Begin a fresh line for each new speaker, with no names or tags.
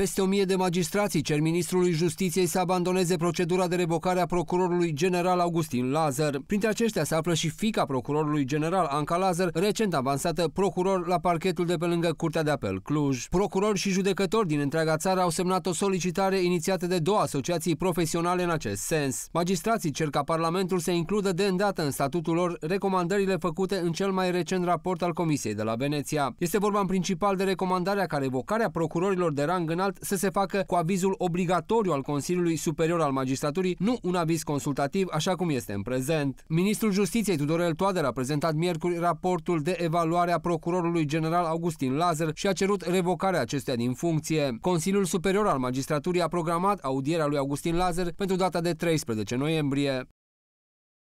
Peste o mie de magistrații cer ministrului justiției să abandoneze procedura de revocare a procurorului general Augustin Lazar. Printre aceștia se află și fica procurorului general Anca Lazar, recent avansată procuror la parchetul de pe lângă Curtea de Apel Cluj. Procurori și judecători din întreaga țară au semnat o solicitare inițiată de două asociații profesionale în acest sens. Magistrații cer ca Parlamentul să includă de îndată în statutul lor recomandările făcute în cel mai recent raport al Comisiei de la Veneția. Este vorba în principal de recomandarea ca revocarea procurorilor de rang înalt înalt să se facă cu avizul obligatoriu al Consiliului Superior al Magistraturii, nu un aviz consultativ, așa cum este în prezent. Ministrul Justiției Tudorel Toader a prezentat miercuri raportul de evaluare a procurorului general Augustin Lazar și a cerut revocarea acestuia din funcție. Consiliul Superior al Magistraturii a programat audierea lui Augustin Lazar pentru data de 13 noiembrie.